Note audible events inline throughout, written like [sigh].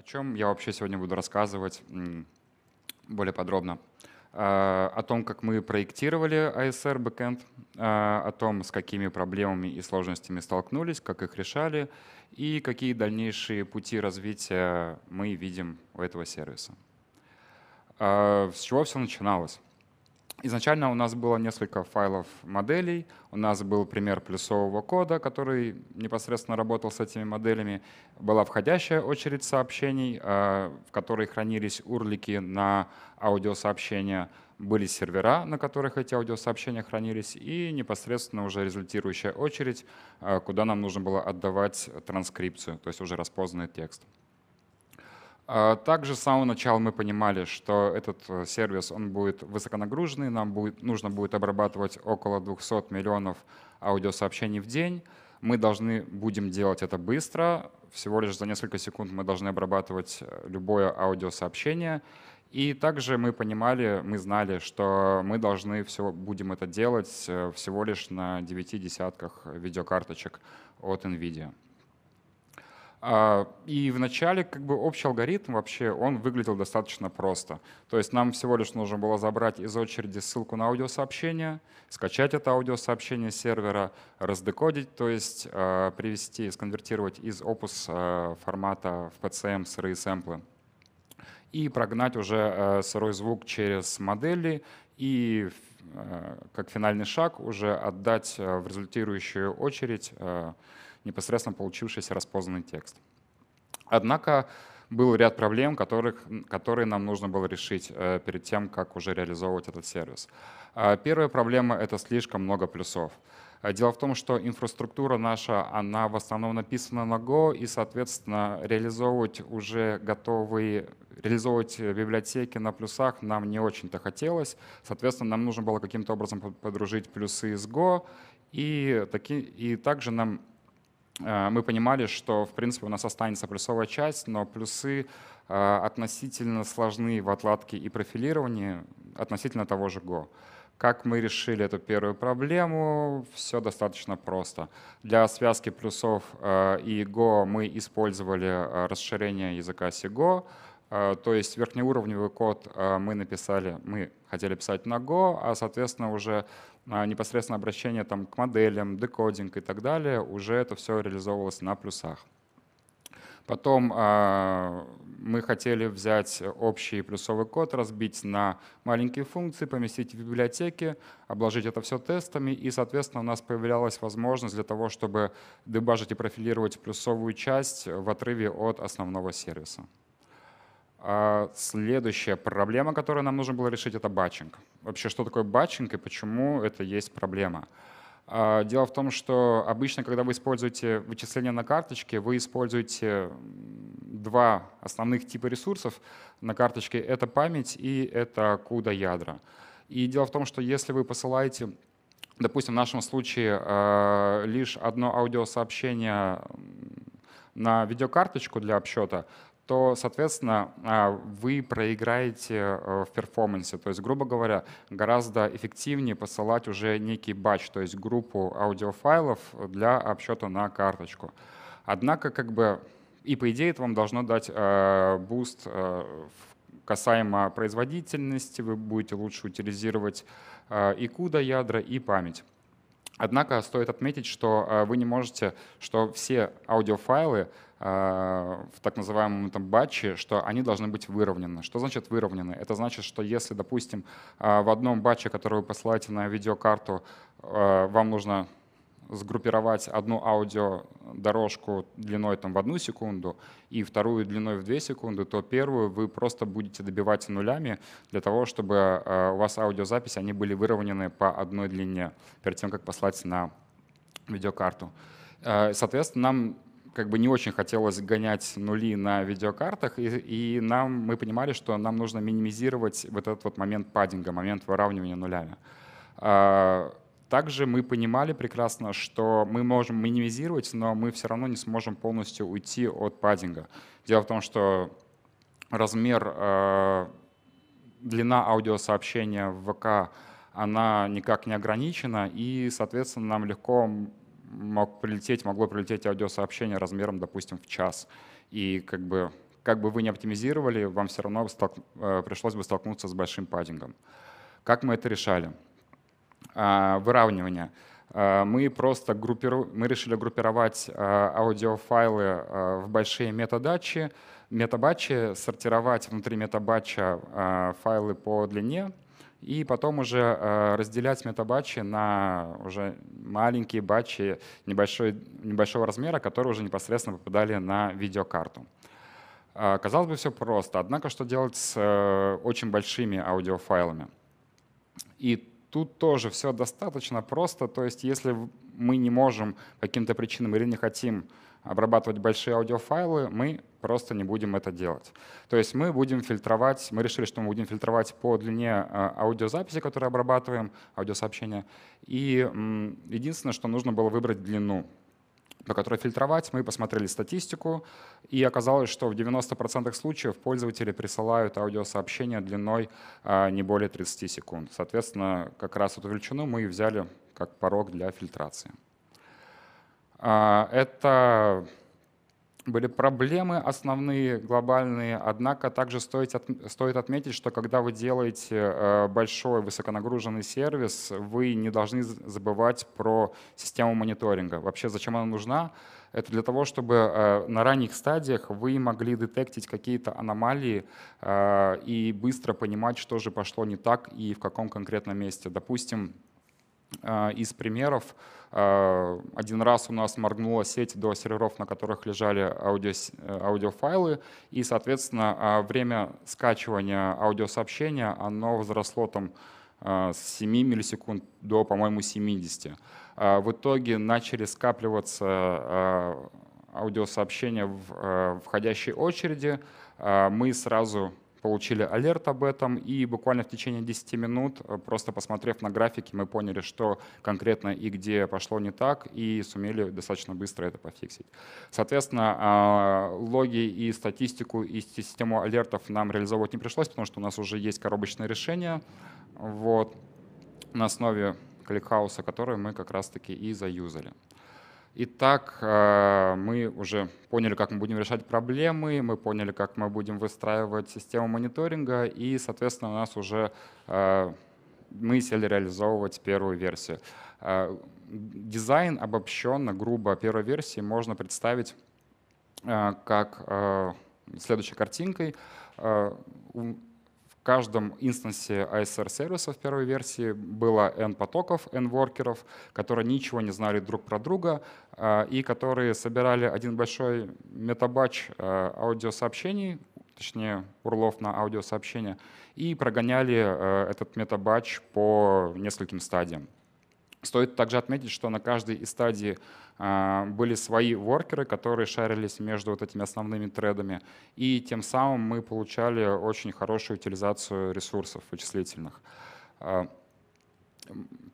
О чем я вообще сегодня буду рассказывать более подробно? Э, о том, как мы проектировали ASR а backend, э, о том, с какими проблемами и сложностями столкнулись, как их решали и какие дальнейшие пути развития мы видим у этого сервиса. Э, с чего все начиналось? Изначально у нас было несколько файлов моделей, у нас был пример плюсового кода, который непосредственно работал с этими моделями. Была входящая очередь сообщений, э, в которой хранились урлики на аудиосообщения, были сервера, на которых эти аудиосообщения хранились, и непосредственно уже результирующая очередь, э, куда нам нужно было отдавать транскрипцию, то есть уже распознанный текст. А, также с самого начала мы понимали, что этот э, сервис он будет высоконагруженный, нам будет, нужно будет обрабатывать около 200 миллионов аудиосообщений в день. Мы должны будем делать это быстро, всего лишь за несколько секунд мы должны обрабатывать э, любое аудиосообщение. И также мы понимали, мы знали, что мы должны все, будем это делать э, всего лишь на 9 десятках видеокарточек от NVIDIA. А, и в начале как бы общий алгоритм вообще, он выглядел достаточно просто. То есть нам всего лишь нужно было забрать из очереди ссылку на аудиосообщение, скачать это аудиосообщение с сервера, раздекодить, то есть а, привести, сконвертировать из Opus а, формата в PCM сырые сэмплы и прогнать уже сырой звук через модели и как финальный шаг уже отдать в результирующую очередь непосредственно получившийся распознанный текст. Однако был ряд проблем, которых, которые нам нужно было решить э, перед тем, как уже реализовывать этот сервис. А, первая проблема — это слишком много плюсов. А, дело в том, что инфраструктура наша, она в основном написана на Go, и, соответственно, реализовывать уже готовые, реализовывать библиотеки на плюсах нам не очень-то хотелось. Соответственно, нам нужно было каким-то образом подружить плюсы с Go, и, таки, и также нам Э, мы понимали, что, в принципе, у нас останется плюсовая часть, но плюсы э, относительно сложны в отладке и профилировании относительно того же Go. Как мы решили эту первую проблему, все достаточно просто. Для связки плюсов э, и Go мы использовали расширение языка SIGO, Э, то есть верхнеуровневый код э, мы написали, мы хотели писать на Go, а, соответственно, уже э, непосредственно обращение там, к моделям, декодинг и так далее, уже это все реализовывалось на плюсах. Потом мы хотели взять общий плюсовый код, разбить на маленькие функции, поместить в библиотеки, обложить это все тестами, и, соответственно, у нас появлялась возможность для того, чтобы дебажить и профилировать плюсовую часть в отрыве от основного сервиса. А следующая проблема, которую нам нужно было решить, это батчинг. Вообще, что такое батчинг и почему это есть проблема? А, дело в том, что обычно, когда вы используете вычисления на карточке, вы используете два основных типа ресурсов на карточке. Это память и это CUDA ядра. И дело в том, что если вы посылаете, допустим, в нашем случае а, лишь одно аудиосообщение на видеокарточку для обсчета, то, соответственно, а, вы проиграете э, в перформансе. То есть, грубо говоря, гораздо эффективнее посылать уже некий батч, то есть группу аудиофайлов для обсчета на карточку. Однако, как бы, и по идее это вам должно дать э, буст э, касаемо производительности, вы будете лучше утилизировать и CUDA ядра, и память. Однако стоит отметить, что вы не можете, что все аудиофайлы а, в так называемом этом батче, что они должны быть выровнены. Что значит выровнены? Это значит, что если, допустим, а, в одном батче, который вы посылаете на видеокарту, а, вам нужно сгруппировать одну аудиодорожку длиной там, в одну секунду и вторую длиной в две секунды, то первую вы просто будете добивать нулями для того, чтобы у вас аудиозаписи они были выровнены по одной длине перед тем, как послать на видеокарту. Соответственно, нам как бы не очень хотелось гонять нули на видеокартах, и, и нам, мы понимали, что нам нужно минимизировать вот этот вот момент паддинга, момент выравнивания нулями. А, также мы понимали прекрасно, что мы можем минимизировать, но мы все равно не сможем полностью уйти от паддинга. Дело в том, что размер, а, длина аудиосообщения в ВК она никак не ограничена, и, соответственно, нам легко мог прилететь, могло прилететь аудиосообщение размером, допустим, в час. И как бы, как бы вы не оптимизировали, вам все равно столк, э, пришлось бы столкнуться с большим паддингом. Как мы это решали? А, выравнивание. А, мы просто группиру... мы решили группировать э, аудиофайлы э, в большие метадачи, метабатчи, сортировать внутри метабатча файлы по длине, и потом уже э, разделять метабачи на уже маленькие батчи небольшой, небольшого размера, которые уже непосредственно попадали на видеокарту. Э, казалось бы, все просто, однако что делать с э, очень большими аудиофайлами? И тут тоже все достаточно просто, то есть если мы не можем по каким-то причинам или не хотим обрабатывать большие аудиофайлы, мы просто не будем это делать. То есть мы будем фильтровать, мы решили, что мы будем фильтровать по длине а, аудиозаписи, которые обрабатываем, аудиосообщения. И единственное, что нужно было выбрать длину по которой фильтровать. Мы посмотрели статистику, и оказалось, что в 90% случаев пользователи присылают аудиосообщения длиной а, не более 30 секунд. Соответственно, как раз эту величину мы и взяли как порог для фильтрации. А, это были проблемы основные, глобальные, однако также стоит, от, стоит отметить, что когда вы делаете э, большой высоконагруженный сервис, вы не должны забывать про систему мониторинга. Вообще, зачем она нужна? Это для того, чтобы э, на ранних стадиях вы могли детектить какие-то аномалии э, и быстро понимать, что же пошло не так и в каком конкретном месте. Допустим, а, из примеров. А, один раз у нас моргнула сеть до серверов, на которых лежали аудио, э, аудиофайлы, и, соответственно, а, время скачивания аудиосообщения оно возросло там с 7 миллисекунд до, по-моему, 70. В итоге начали скапливаться аудиосообщения в входящей очереди. Мы сразу получили алерт об этом, и буквально в течение 10 минут, э, просто посмотрев на графики, мы поняли, что конкретно и где пошло не так, и сумели достаточно быстро это пофиксить. Соответственно, а, логи и статистику, и систему алертов нам реализовывать не пришлось, потому что у нас уже есть коробочное решение вот, на основе кликхауса, которые мы как раз-таки и заюзали. Итак, э, мы уже поняли, как мы будем решать проблемы, мы поняли, как мы будем выстраивать систему мониторинга, и, соответственно, у нас уже э, мы сели реализовывать первую версию. Э, дизайн обобщенно, грубо первой версии можно представить как следующей картинкой каждом инстансе ASR-сервиса в первой версии было N потоков, N воркеров, которые ничего не знали друг про друга а, и которые собирали один большой метабач а, аудиосообщений, точнее урлов на аудиосообщения, и прогоняли а, этот метабач по нескольким стадиям. Стоит также отметить, что на каждой из стадий а, были свои воркеры, которые шарились между вот этими основными тредами, и тем самым мы получали очень хорошую утилизацию ресурсов вычислительных а,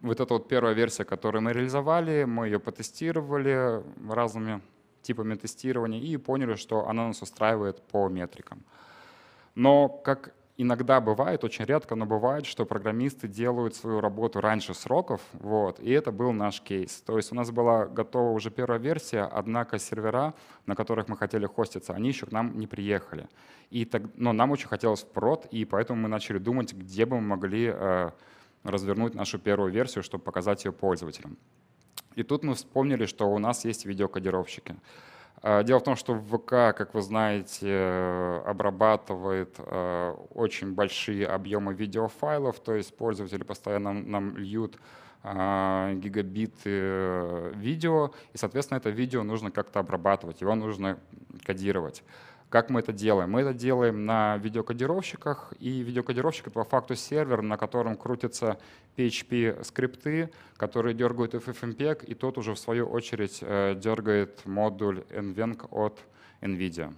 вот эта вот первая версия, которую мы реализовали, мы ее потестировали разными типами тестирования и поняли, что она нас устраивает по метрикам. Но, как иногда бывает, очень редко, но бывает, что программисты делают свою работу раньше сроков, вот, и это был наш кейс. То есть у нас была готова уже первая версия, однако сервера, на которых мы хотели хоститься, они еще к нам не приехали. И так, но нам очень хотелось прод, и поэтому мы начали думать, где бы мы могли э, развернуть нашу первую версию, чтобы показать ее пользователям. И тут мы вспомнили, что у нас есть видеокодировщики. А, дело в том, что ВК, как вы знаете, обрабатывает а, очень большие объемы видеофайлов, то есть пользователи постоянно нам льют а, гигабиты э, видео, и, соответственно, это видео нужно как-то обрабатывать, его нужно кодировать. Как мы это делаем? Мы это делаем на видеокодировщиках, и видеокодировщик — это по факту сервер, на котором крутятся PHP-скрипты, которые дергают FFmpeg, и тот уже в свою очередь э, дергает модуль NVENC от NVIDIA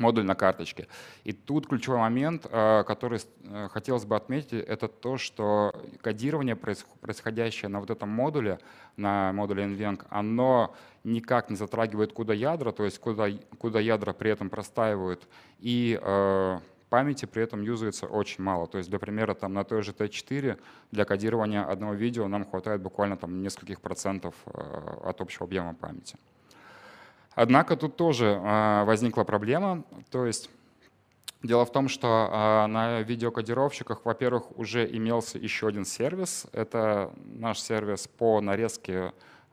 модуль на карточке. И тут ключевой момент, э, который э, хотелось бы отметить, это то, что кодирование, происходящее на вот этом модуле, на модуле NVENC, оно никак не затрагивает куда ядра, то есть куда, куда ядра при этом простаивают, и э, памяти при этом юзается очень мало. То есть, для примера, там на той же Т4 для кодирования одного видео нам хватает буквально там нескольких процентов от общего объема памяти. Однако тут тоже а, возникла проблема. То есть дело в том, что а, на видеокодировщиках, во-первых, уже имелся еще один сервис. Это наш сервис по нарезке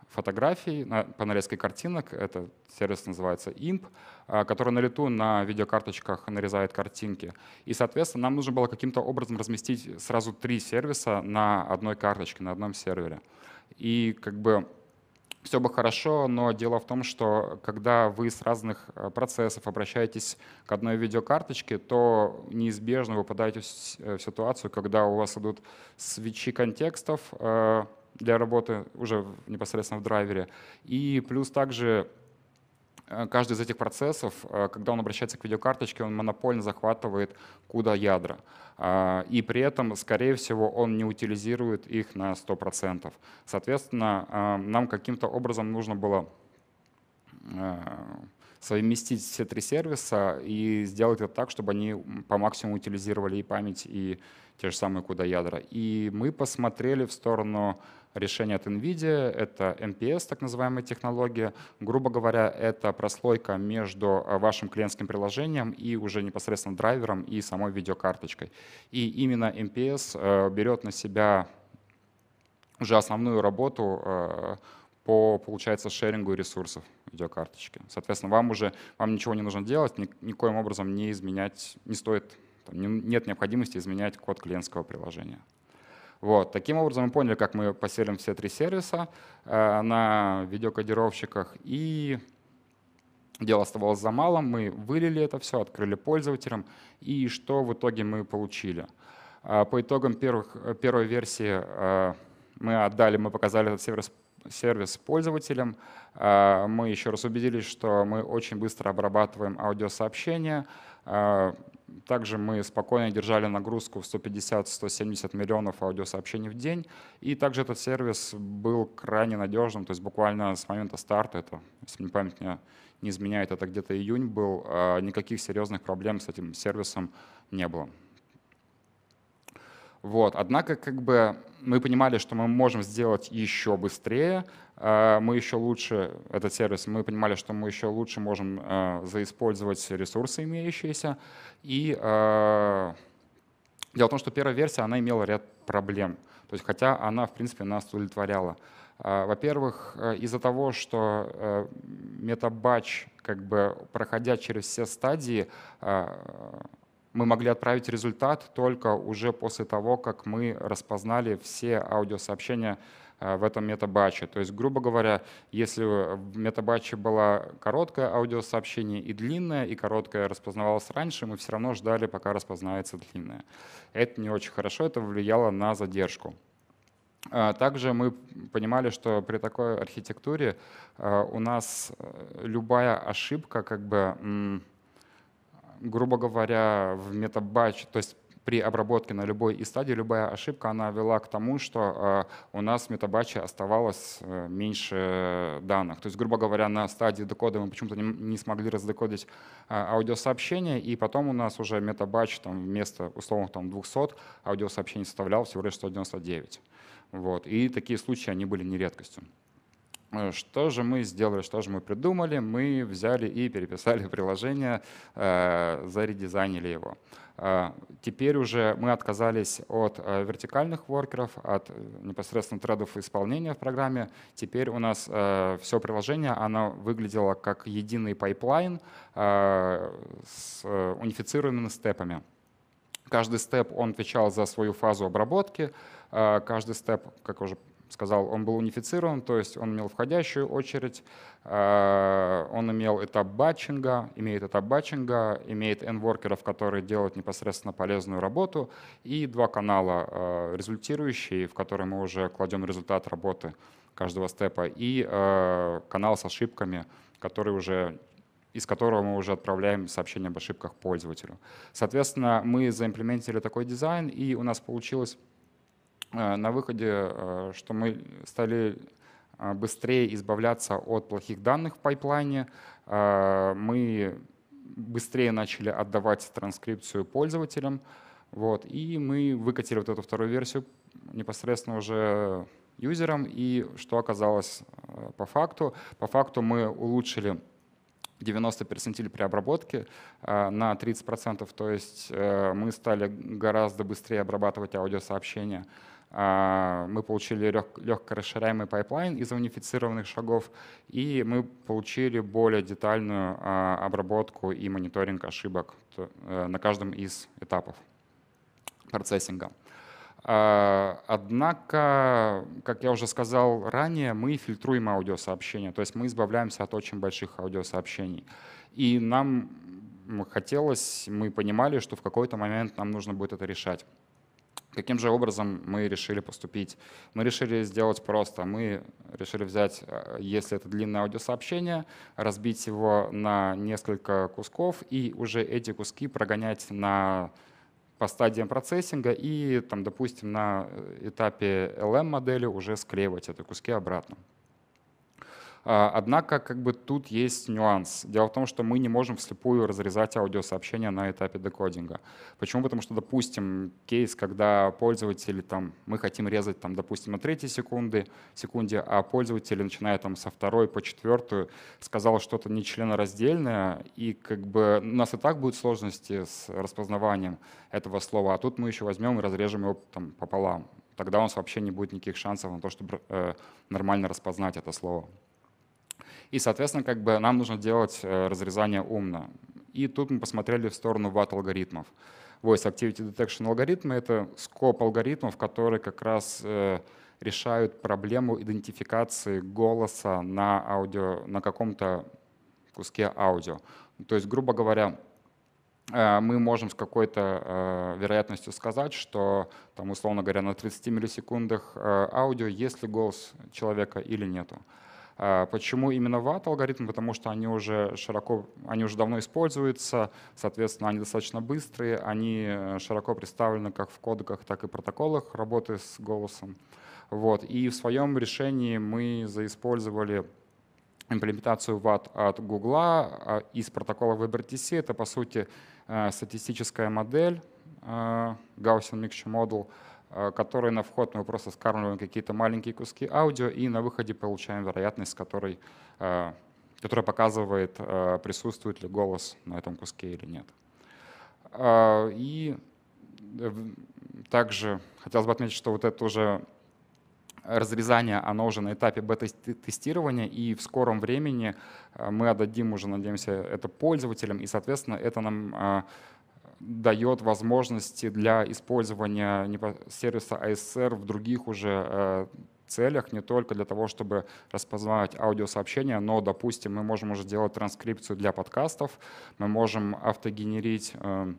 фотографий, по нарезке картинок. Это сервис называется IMP, а, который на лету на видеокарточках нарезает картинки. И, соответственно, нам нужно было каким-то образом разместить сразу три сервиса на одной карточке, на одном сервере. И как бы все бы хорошо, но дело в том, что когда вы с разных э, процессов обращаетесь к одной видеокарточке, то неизбежно вы попадаете в э, ситуацию, когда у вас идут свечи контекстов э, для работы уже непосредственно в драйвере. И плюс также Э, каждый из этих процессов, э, когда он обращается к видеокарточке, он монопольно захватывает куда ядра. А, и при этом, скорее всего, он не утилизирует их на 100%. Соответственно, э, нам каким-то образом нужно было совместить все три сервиса и сделать это так, чтобы они по максимуму утилизировали и память, и те же самые куда ядра. И мы посмотрели в сторону решения от NVIDIA, это MPS, так называемая технология. Грубо говоря, это прослойка между э, вашим клиентским приложением и уже непосредственно драйвером и самой видеокарточкой. И именно MPS э, берет на себя уже основную работу э, по, получается, шерингу ресурсов видеокарточки. Соответственно, вам уже вам ничего не нужно делать, ни, никоим образом не изменять, не стоит, там, не, нет необходимости изменять код клиентского приложения. Вот. Таким образом, мы поняли, как мы поселим все три сервиса э, на видеокодировщиках. И дело оставалось за малым. Мы вылили это все, открыли пользователям. И что в итоге мы получили? Э, по итогам первых, первой версии э, мы отдали, мы показали этот сервис сервис пользователям. А, мы еще раз убедились, что мы очень быстро обрабатываем аудиосообщения. А, также мы спокойно держали нагрузку в 150-170 миллионов аудиосообщений в день. И также этот сервис был крайне надежным. То есть буквально с момента старта, это, если не память не, не изменяет, это где-то июнь был, а никаких серьезных проблем с этим сервисом не было. Вот. Однако как бы мы понимали, что мы можем сделать еще быстрее, э, мы еще лучше, этот сервис, мы понимали, что мы еще лучше можем э, заиспользовать ресурсы имеющиеся. И э, дело в том, что первая версия, она имела ряд проблем. То есть, хотя она, в принципе, нас удовлетворяла. Во-первых, из-за того, что метабач, как бы проходя через все стадии, мы могли отправить результат только уже после того, как мы распознали все аудиосообщения э, в этом метабаче. То есть, грубо говоря, если в метабаче было короткое аудиосообщение и длинное, и короткое распознавалось раньше, мы все равно ждали, пока распознается длинное. Это не очень хорошо, это влияло на задержку. А, также мы понимали, что при такой архитектуре э, у нас э, любая ошибка как бы грубо говоря, в метабач, то есть при обработке на любой из стадий любая ошибка, она вела к тому, что э, у нас в метабаче оставалось э, меньше данных. То есть, грубо говоря, на стадии декода мы почему-то не смогли раздекодить э, аудиосообщение, и потом у нас уже метабач там, вместо условных там, 200 аудиосообщений составлял всего лишь 199. Вот. И такие случаи, они были не редкостью. Э, что же мы сделали, что же мы придумали? Мы взяли и переписали [laughs] приложение, э, заредизайнили его. Э, теперь уже мы отказались от вертикальных воркеров, от непосредственно тредов исполнения в программе. Теперь у нас все приложение, оно выглядело как единый пайплайн с унифицированными степами. Каждый степ, он отвечал за свою фазу обработки. Каждый степ, как уже сказал, он был унифицирован, то есть он имел входящую очередь, э, он имел этап батчинга, имеет этап батчинга, имеет n-воркеров, которые делают непосредственно полезную работу, и два канала э, результирующие, в которые мы уже кладем результат работы каждого степа, и э, канал с ошибками, который уже из которого мы уже отправляем сообщение об ошибках пользователю. Соответственно, мы заимплементировали такой дизайн, и у нас получилось Э, на выходе, э, что мы стали э, быстрее избавляться от плохих данных в пайплайне, мы быстрее начали отдавать транскрипцию пользователям, вот, и мы выкатили вот эту вторую версию непосредственно уже юзерам, и что оказалось по факту? По факту мы улучшили 90 перцентиль при обработке на 30%, то есть мы стали гораздо быстрее обрабатывать аудиосообщения, а, мы получили легко расширяемый пайплайн из унифицированных шагов, и мы получили более детальную а, обработку и мониторинг ошибок э, на каждом из этапов процессинга. А, однако, как я уже сказал ранее, мы фильтруем аудиосообщения, то есть мы избавляемся от очень больших аудиосообщений. И нам хотелось, мы понимали, что в какой-то момент нам нужно будет это решать. Каким же образом мы решили поступить? Мы решили сделать просто. Мы решили взять, э, если это длинное аудиосообщение, разбить его на несколько кусков и уже эти куски прогонять на по стадиям процессинга и, там, допустим, на э, этапе LM-модели уже склеивать эти куски обратно. А, однако как бы тут есть нюанс. Дело в том, что мы не можем вслепую разрезать аудиосообщение на этапе декодинга. Почему? Потому что, допустим, кейс, когда пользователи там, мы хотим резать там, допустим, на третьей секунды, секунде, а пользователь, начиная там со второй по четвертую, сказал что-то нечленораздельное, и как бы у нас и так будут сложности с распознаванием этого слова, а тут мы еще возьмем и разрежем его там пополам. Тогда у нас вообще не будет никаких шансов на то, чтобы э, нормально распознать это слово. И, соответственно, как бы нам нужно делать э, разрезание умно. И тут мы посмотрели в сторону ват алгоритмов. Voice Activity Detection алгоритмы — это скоп алгоритмов, которые как раз э, решают проблему идентификации голоса на, аудио, на каком-то куске аудио. То есть, грубо говоря, э, мы можем с какой-то вероятностью сказать, что, там, условно говоря, на 30 миллисекундах аудио есть ли голос человека или нету. А почему именно ват алгоритм? Потому что они уже широко, они уже давно используются, соответственно, они достаточно быстрые, они э, широко представлены как в кодеках, так и протоколах работы с голосом. Вот. И в своем решении мы заиспользовали имплементацию ват от Google а, из протокола WebRTC. Это, по сути, э, статистическая модель э, Gaussian Mixture Model, Э, которые на вход мы просто скармливаем какие-то маленькие куски аудио и на выходе получаем вероятность, которой, э, которая показывает, э, присутствует ли голос на этом куске или нет. И также хотелось бы отметить, что вот это уже разрезание, оно уже на этапе бета-тестирования, и в скором времени мы отдадим уже, надеемся, это пользователям, и, соответственно, это нам дает возможности для использования сервиса ASR в других уже э, целях, не только для того, чтобы распознавать аудиосообщения, но, допустим, мы можем уже делать транскрипцию для подкастов, мы можем автогенерить э,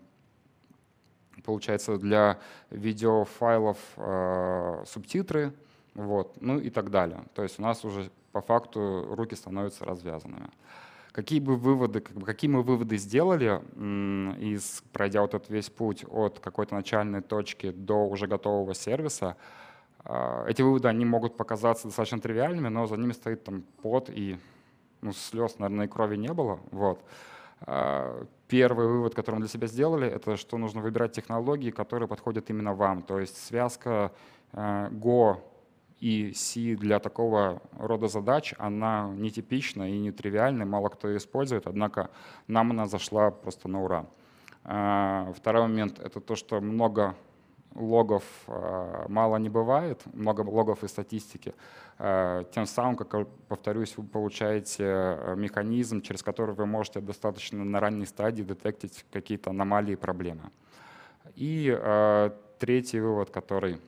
получается, для видеофайлов э, субтитры, вот, ну и так далее. То есть у нас уже по факту руки становятся развязанными. Какие бы выводы, как бы, какие мы выводы сделали, из, пройдя вот этот весь путь от какой-то начальной точки до уже готового сервиса, а, эти выводы, они могут показаться достаточно тривиальными, но за ними стоит там пот и ну, слез, наверное, и крови не было. Вот. А, первый вывод, который мы для себя сделали, это что нужно выбирать технологии, которые подходят именно вам. То есть связка э, Go и C для такого рода задач, она нетипична и нетривиальна, мало кто ее использует, однако нам она зашла просто на ура. А, второй момент — это то, что много логов а, мало не бывает, много логов и статистики. А, тем самым, как повторюсь, вы получаете механизм, через который вы можете достаточно на ранней стадии детектить какие-то аномалии и проблемы. И третий вывод, который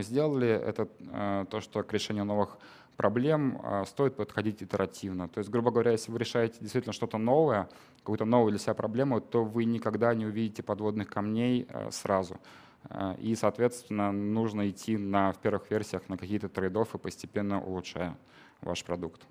сделали, это э, то, что к решению новых проблем э, стоит подходить итеративно. То есть, грубо говоря, если вы решаете действительно что-то новое, какую-то новую для себя проблему, то вы никогда не увидите подводных камней э, сразу. И, соответственно, нужно идти на, в первых версиях на какие-то трейдов и постепенно улучшая ваш продукт.